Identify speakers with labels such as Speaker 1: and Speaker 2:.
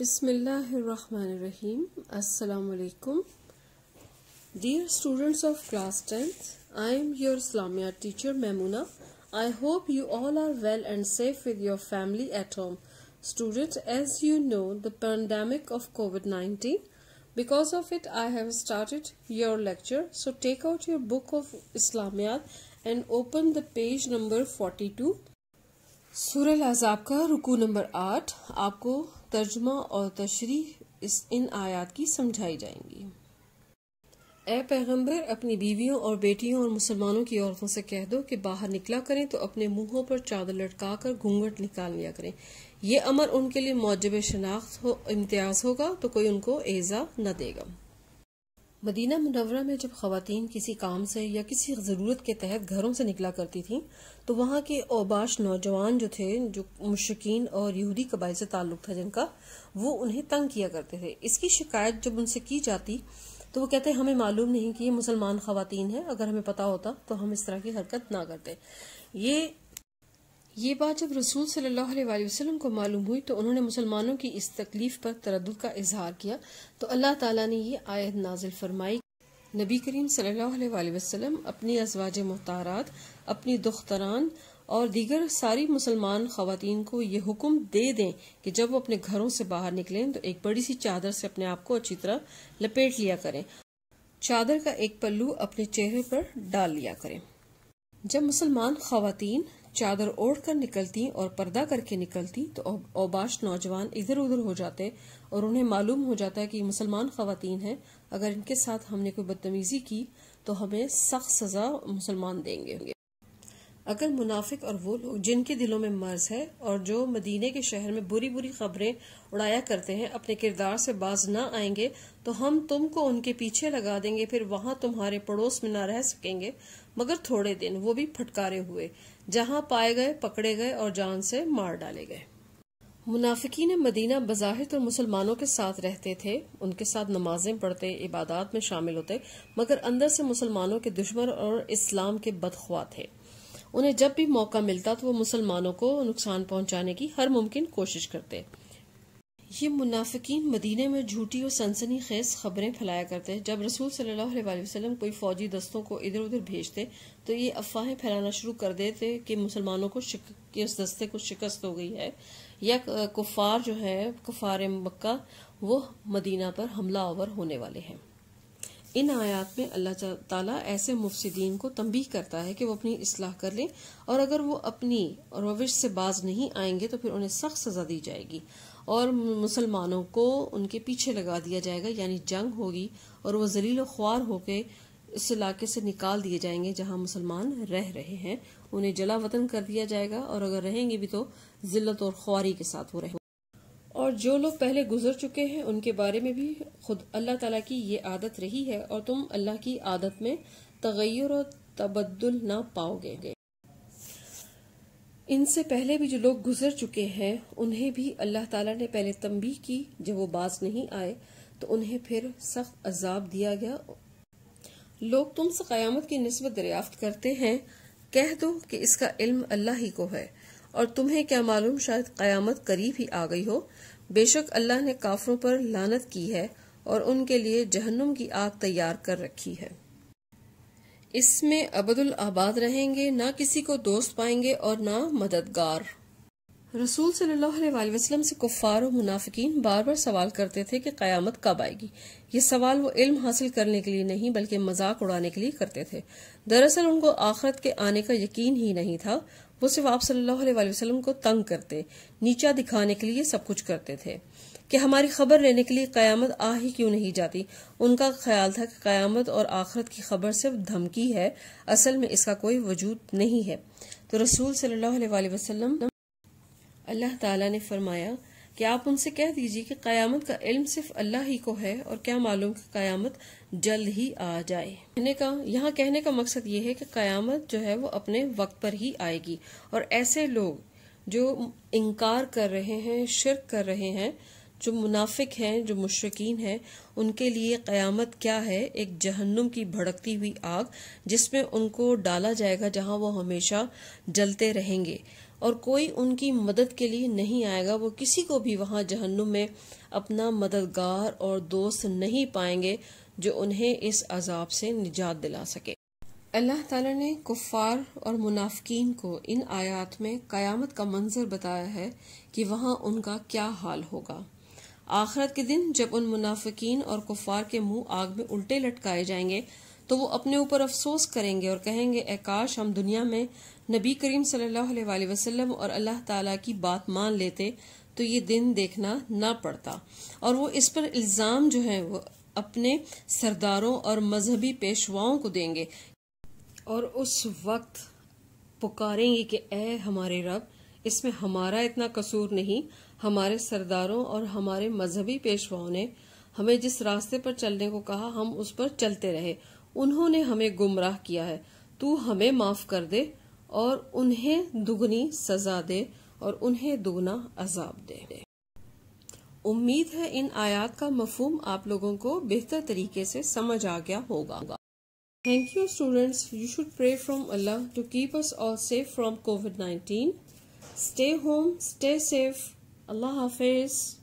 Speaker 1: Bismillahirrahmanirrahim. Assalamualaikum, Dear students of class 10th, I am your Islamia teacher Mamuna. I hope you all are well and safe with your family at home. Students, as you know, the pandemic of COVID-19, because of it, I have started your lecture. So take out your book of Islamiyat and open the page number 42. Surah Al-Azab ka ruku number 8 आपको तर्जमा और तशरी इस इन आयात की समझाई जाएंगी ए पैगंबर अपनी बीवियों और बेटियों और मुसलमानों की औरतों से कह दो कि बाहर निकला करें तो अपने मुंहों पर चादर लटका कर घूंघट निकाल लिया करें यह अमर उनके लिए मौजब शनाख्त हो इम्तियाज होगा तो कोई उनको एज़ा न देगा मदीना मुनवरा में जब खातन किसी काम से या किसी ज़रूरत के तहत घरों से निकला करती थीं तो वहाँ के ओबाश नौजवान जो थे जो मुश्किन और यहूदी कबाई से ताल्लुक़ था जिनका वो उन्हें तंग किया करते थे इसकी शिकायत जब उनसे की जाती तो वो कहते हमें मालूम नहीं कि ये मुसलमान खातन है अगर हमें पता होता तो हम इस तरह की हरकत ना करते ये ये बात जब रसूल सल्लल्लाहु अलैहि वसल्लम को मालूम हुई तो उन्होंने मुसलमानों की इस तकलीफ पर तरद का इजहार किया तो अल्लाह ताला ने यह आयत नाजिल फरमाई नबी करीम सल्लल्लाहु अलैहि वसल्लम अपनी अजवाज मुहतारात अपनी दुख्तरान और दीगर सारी मुसलमान खातन को ये हुक्म दे दें कि जब वो अपने घरों से बाहर निकलें तो एक बड़ी सी चादर से अपने आप को अच्छी तरह लपेट लिया करें चादर का एक पल्लू अपने चेहरे पर डाल लिया करें जब मुसलमान खातन चादर ओढ़ कर निकलती और पर्दा करके निकलती तो औबाश नौजवान इधर उधर हो जाते और उन्हें मालूम हो जाता है कि मुसलमान खातन हैं अगर इनके साथ हमने कोई बदतमीजी की तो हमें सख्त सजा मुसलमान देंगे अगर मुनाफिक और वो लोग जिनके दिलों में मर्ज है और जो मदीने के शहर में बुरी बुरी खबरें उड़ाया करते हैं अपने किरदार से बाज ना आएंगे तो हम तुमको उनके पीछे लगा देंगे फिर वहां तुम्हारे पड़ोस में ना रह सकेंगे मगर थोड़े दिन वो भी फटकारे हुए जहां पाए गए पकड़े गए और जान से मार डाले गए मुनाफिकी ने मदीना बज़ाहिर तो मुसलमानों के साथ रहते थे उनके साथ नमाजें पढ़ते इबादत में शामिल होते मगर अंदर से मुसलमानों के दुश्मन और इस्लाम के बदख्वा थे उन्हें जब भी मौका मिलता तो वो मुसलमानों को नुकसान पहुंचाने की हर मुमकिन कोशिश करते ये मुनाफिकीन मदीने में झूठी और सनसनी खेज खबरें फैलाया करते जब रसूल सल्लल्लाहु अलैहि वसल्लम कोई फौजी दस्तों को इधर उधर भेजते तो ये अफवाहें फैलाना शुरू कर देते कि मुसलमानों को शिक कि उस दस्ते को शिकस्त हो गई है या कुफार जो है कुफार मक्का वो मदीना पर हमला ओवर होने वाले हैं इन आयात में अल्लाह ताला ऐसे मुफसदीन को तंबी करता है कि वो अपनी असलाह कर लें और अगर वो अपनी रविश से बाज नहीं आएंगे तो फिर उन्हें सख्त सज़ा दी जाएगी और मुसलमानों को उनके पीछे लगा दिया जाएगा यानी जंग होगी और वो जलील ख्वार होकर इस इलाके से निकाल दिए जाएंगे जहां मुसलमान रह रहे हैं उन्हें जला वतन कर दिया जाएगा और अगर रहेंगे भी तो जिल्लत और ख्वारी के साथ वो रहेंगे और जो लोग पहले गुजर चुके हैं उनके बारे में भी खुद अल्लाह तला की ये आदत रही है और तुम अल्लाह की आदत में तगैर और तबद्दुल ना पाओगे इनसे पहले भी जो लोग गुजर चुके हैं उन्हें भी अल्लाह ताला ने पहले तंबी की जब वो बाज नहीं आए तो उन्हें फिर सख्त अजाब दिया गया लोग तुमसे कयामत की नस्बत दरियाफ्त करते हैं कह दो कि इसका इल्म अल्लाह ही को है और तुम्हें क्या मालूम शायद कयामत करीब ही आ गई हो बेशक अल्लाह ने काफरों पर लानत की है और उनके लिए जहन्नुम की आग तैयार कर रखी है इसमें अबदुल आबाद रहेंगे ना किसी को दोस्त पाएंगे और ना मददगार रसूल सल्लल्लाहु से कुफ़ार और मुनाफिकीन बार बार सवाल करते थे कि क़यामत कब आएगी ये सवाल वो इल्म हासिल करने के लिए नहीं बल्कि मजाक उड़ाने के लिए करते थे दरअसल उनको आखरत के आने का यकीन ही नहीं था वो सिर्फ आप सल्ला वसलम को तंग करते नीचा दिखाने के लिए सब कुछ करते थे कि हमारी खबर लेने के लिए कयामत आ ही क्यों नहीं जाती उनका ख्याल था कि कयामत और आखरत की खबर सिर्फ धमकी है असल में इसका कोई वजूद नहीं है तो रसूल सल्लल्लाहु अल्लाह ताला ने फरमाया कि आप उनसे कह दीजिए कि कयामत का इल्म सिर्फ अल्लाह ही को है और क्या मालूम कि कयामत जल्द ही आ जाए कहने का यहाँ कहने का मकसद ये है कि कयामत जो है वो अपने वक्त पर ही आएगी और ऐसे लोग जो इनकार कर रहे हैं शिरक कर रहे हैं जो मुनाफिक हैं जो मुशरकिन हैं उनके लिए क़यामत क्या है एक जहन्नुम की भड़कती हुई आग जिसमें उनको डाला जाएगा जहां वो हमेशा जलते रहेंगे और कोई उनकी मदद के लिए नहीं आएगा वो किसी को भी वहां जहन्नुम में अपना मददगार और दोस्त नहीं पाएंगे जो उन्हें इस अजाब से निजात दिला सके अल्लाह ताला ने कुफार और मुनाफिकीन को इन आयात में कयामत का मंजर बताया है कि वहाँ उनका क्या हाल होगा आखरत के दिन जब उन मुनाफिकीन और कुफार के मुंह आग में उल्टे लटकाए जाएंगे तो वो अपने ऊपर अफसोस करेंगे और कहेंगे एकाश हम दुनिया में नबी करीम सल्लल्लाहु अलैहि वसल्लम और अल्लाह ताला की बात मान लेते तो ये दिन देखना ना पड़ता और वो इस पर इल्ज़ाम जो है वो अपने सरदारों और मजहबी पेशवाओं को देंगे और उस वक्त पुकारेंगे कि ए हमारे रब इसमें हमारा इतना कसूर नहीं हमारे सरदारों और हमारे मजहबी पेशवाओं ने हमें जिस रास्ते पर चलने को कहा हम उस पर चलते रहे उन्होंने हमें गुमराह किया है तू हमें माफ कर दे और उन्हें दुगनी सजा दे और उन्हें दुगना अजाब दे उम्मीद है इन आयात का मफहम आप लोगों को बेहतर तरीके से समझ आ गया होगा thank you students you should pray from Allah to keep us all safe from COVID 19. Stay home, stay safe. Allah Hafiz.